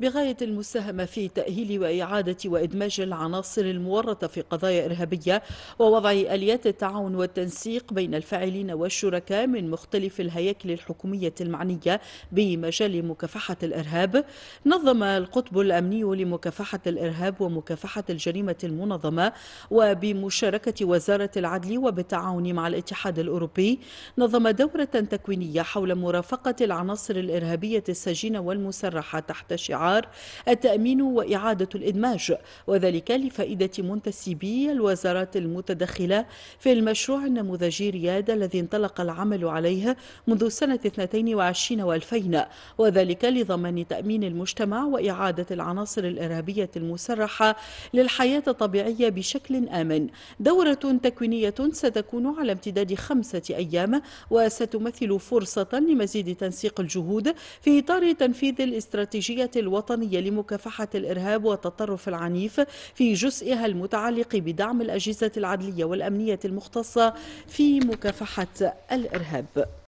بغاية المساهمة في تأهيل وإعادة وإدماج العناصر المورطة في قضايا إرهابية ووضع آليات التعاون والتنسيق بين الفاعلين والشركاء من مختلف الهياكل الحكومية المعنية بمجال مكافحة الإرهاب نظم القطب الأمني لمكافحة الإرهاب ومكافحة الجريمة المنظمة وبمشاركة وزارة العدل وبالتعاون مع الاتحاد الأوروبي نظم دورة تكوينية حول مرافقة العناصر الإرهابية السجينة والمسرحة تحت شعار الأسعار التأمين وإعادة الإدماج وذلك لفائدة منتسبي الوزارات المتدخلة في المشروع النموذجي رياد الذي انطلق العمل عليه منذ سنة 22 و2000 وذلك لضمان تأمين المجتمع وإعادة العناصر الإرهابية المسرحة للحياة الطبيعية بشكل آمن دورة تكوينية ستكون على امتداد خمسة أيام وستمثل فرصة لمزيد تنسيق الجهود في إطار تنفيذ الاستراتيجية الوطنية الوطنية لمكافحة الإرهاب والتطرف العنيف في جزئها المتعلق بدعم الأجهزة العدلية والأمنية المختصة في مكافحة الإرهاب